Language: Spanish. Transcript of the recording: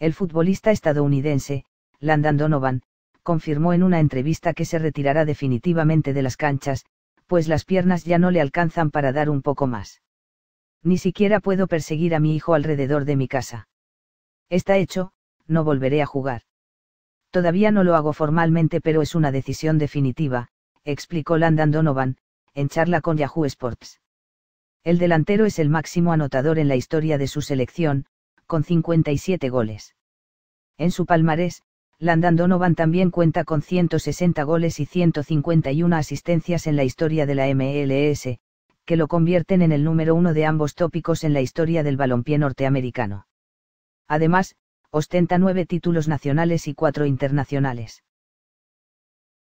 El futbolista estadounidense, Landon Donovan, confirmó en una entrevista que se retirará definitivamente de las canchas, pues las piernas ya no le alcanzan para dar un poco más. Ni siquiera puedo perseguir a mi hijo alrededor de mi casa. Está hecho, no volveré a jugar. Todavía no lo hago formalmente, pero es una decisión definitiva, explicó Landon Donovan, en charla con Yahoo Sports. El delantero es el máximo anotador en la historia de su selección, con 57 goles. En su palmarés, Landon Donovan también cuenta con 160 goles y 151 asistencias en la historia de la MLS, que lo convierten en el número uno de ambos tópicos en la historia del balompié norteamericano. Además, ostenta nueve títulos nacionales y cuatro internacionales.